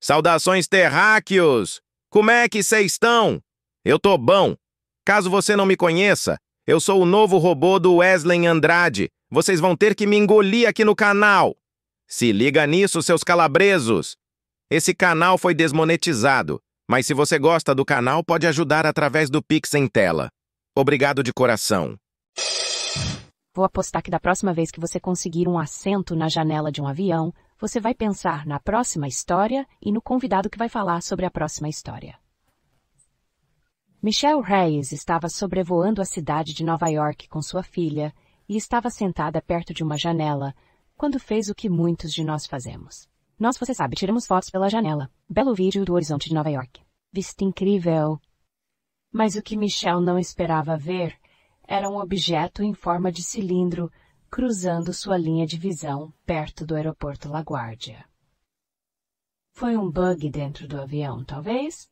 Saudações terráqueos! Como é que vocês estão? Eu tô bom. Caso você não me conheça, eu sou o novo robô do Wesley Andrade. Vocês vão ter que me engolir aqui no canal. Se liga nisso, seus calabresos! Esse canal foi desmonetizado, mas se você gosta do canal, pode ajudar através do Pix em tela. Obrigado de coração. Vou apostar que da próxima vez que você conseguir um assento na janela de um avião, você vai pensar na próxima história e no convidado que vai falar sobre a próxima história. Michelle Reyes estava sobrevoando a cidade de Nova York com sua filha e estava sentada perto de uma janela quando fez o que muitos de nós fazemos. Nós, você sabe, tiramos fotos pela janela. Belo vídeo do horizonte de Nova York. Vista incrível. Mas o que Michelle não esperava ver era um objeto em forma de cilindro, cruzando sua linha de visão perto do aeroporto LaGuardia. Foi um bug dentro do avião, talvez?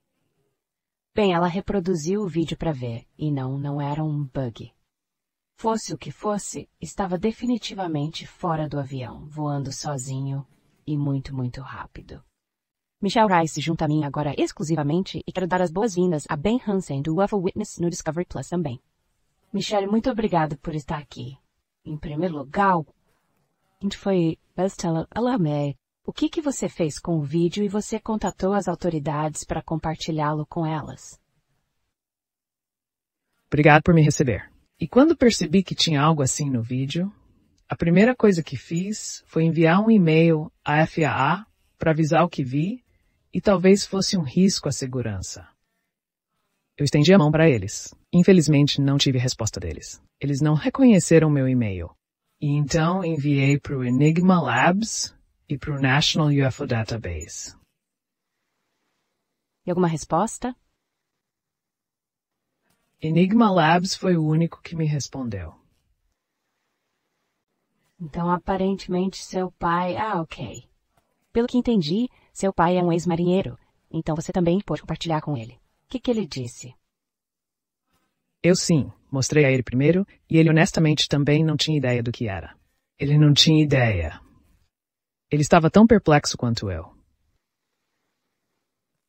Bem, ela reproduziu o vídeo para ver, e não, não era um bug. Fosse o que fosse, estava definitivamente fora do avião, voando sozinho e muito, muito rápido. Michelle Rice junta a mim agora exclusivamente e quero dar as boas-vindas a Ben Hansen do UFO Witness no Discovery Plus também. Michelle, muito obrigada por estar aqui. Em primeiro lugar, a gente foi Bestela Alamé. O que, que você fez com o vídeo e você contatou as autoridades para compartilhá-lo com elas? Obrigado por me receber. E quando percebi que tinha algo assim no vídeo, a primeira coisa que fiz foi enviar um e-mail à FAA para avisar o que vi e talvez fosse um risco à segurança. Eu estendi a mão para eles. Infelizmente, não tive resposta deles. Eles não reconheceram meu e-mail. E então enviei para o Enigma Labs e para o National UFO Database. E alguma resposta? Enigma Labs foi o único que me respondeu. Então, aparentemente, seu pai. Ah, ok. Pelo que entendi, seu pai é um ex-marinheiro, então você também pode compartilhar com ele que que ele disse? Eu sim, mostrei a ele primeiro, e ele honestamente também não tinha ideia do que era. Ele não tinha ideia. Ele estava tão perplexo quanto eu.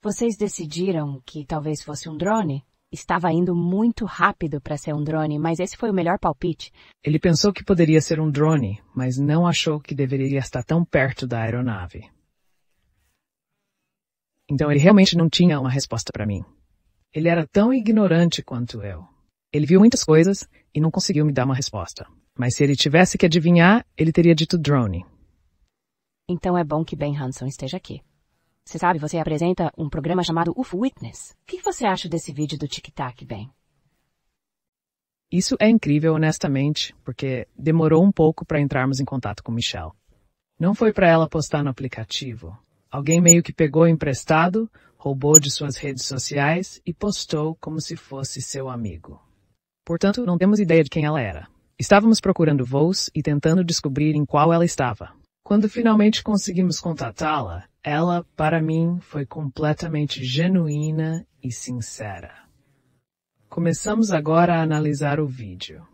Vocês decidiram que talvez fosse um drone? Estava indo muito rápido para ser um drone, mas esse foi o melhor palpite. Ele pensou que poderia ser um drone, mas não achou que deveria estar tão perto da aeronave. Então ele realmente não tinha uma resposta para mim. Ele era tão ignorante quanto eu. Ele viu muitas coisas e não conseguiu me dar uma resposta. Mas se ele tivesse que adivinhar, ele teria dito drone. Então é bom que Ben Hanson esteja aqui. Você sabe, você apresenta um programa chamado UFO Witness. O que você acha desse vídeo do Tic Tac, Ben? Isso é incrível, honestamente, porque demorou um pouco para entrarmos em contato com Michelle. Não foi para ela postar no aplicativo. Alguém meio que pegou emprestado roubou de suas redes sociais e postou como se fosse seu amigo. Portanto, não temos ideia de quem ela era. Estávamos procurando voos e tentando descobrir em qual ela estava. Quando finalmente conseguimos contatá-la, ela, para mim, foi completamente genuína e sincera. Começamos agora a analisar o vídeo.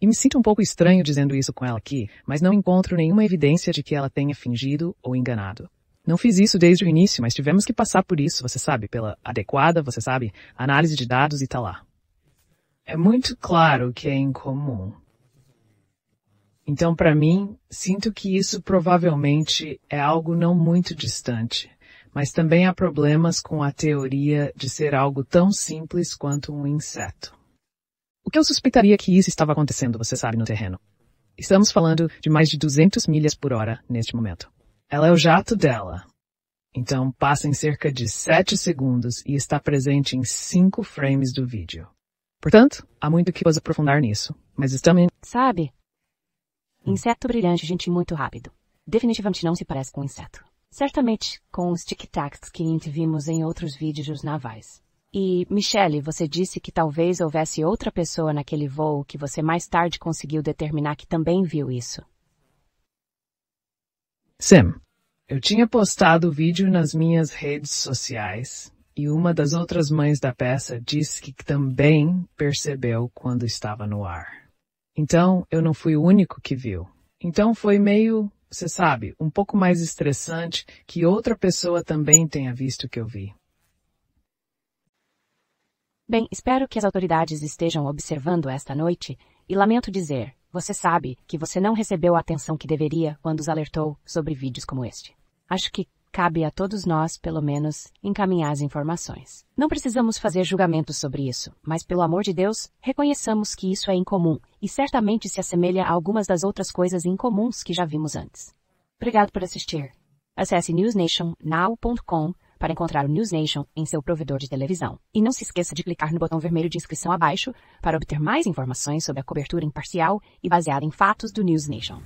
E me sinto um pouco estranho dizendo isso com ela aqui, mas não encontro nenhuma evidência de que ela tenha fingido ou enganado. Não fiz isso desde o início, mas tivemos que passar por isso, você sabe, pela adequada, você sabe, análise de dados e tal tá lá. É muito claro que é incomum. Então, para mim, sinto que isso provavelmente é algo não muito distante, mas também há problemas com a teoria de ser algo tão simples quanto um inseto. O que eu suspeitaria que isso estava acontecendo, você sabe, no terreno? Estamos falando de mais de 200 milhas por hora neste momento. Ela é o jato dela. Então passa em cerca de 7 segundos e está presente em 5 frames do vídeo. Portanto, há muito que pode aprofundar nisso, mas estamos em... Sabe? Inseto brilhante, gente, muito rápido. Definitivamente não se parece com inseto. Certamente com os tic-tacs que vimos em outros vídeos navais. E, Michelle, você disse que talvez houvesse outra pessoa naquele voo que você mais tarde conseguiu determinar que também viu isso. Sim. Eu tinha postado o vídeo nas minhas redes sociais e uma das outras mães da peça disse que também percebeu quando estava no ar. Então, eu não fui o único que viu. Então foi meio, você sabe, um pouco mais estressante que outra pessoa também tenha visto o que eu vi. Bem, espero que as autoridades estejam observando esta noite e lamento dizer, você sabe que você não recebeu a atenção que deveria quando os alertou sobre vídeos como este. Acho que cabe a todos nós, pelo menos, encaminhar as informações. Não precisamos fazer julgamentos sobre isso, mas pelo amor de Deus, reconheçamos que isso é incomum e certamente se assemelha a algumas das outras coisas incomuns que já vimos antes. Obrigado por assistir. Acesse newsnationnow.com para encontrar o News Nation em seu provedor de televisão. E não se esqueça de clicar no botão vermelho de inscrição abaixo para obter mais informações sobre a cobertura imparcial e baseada em fatos do News Nation.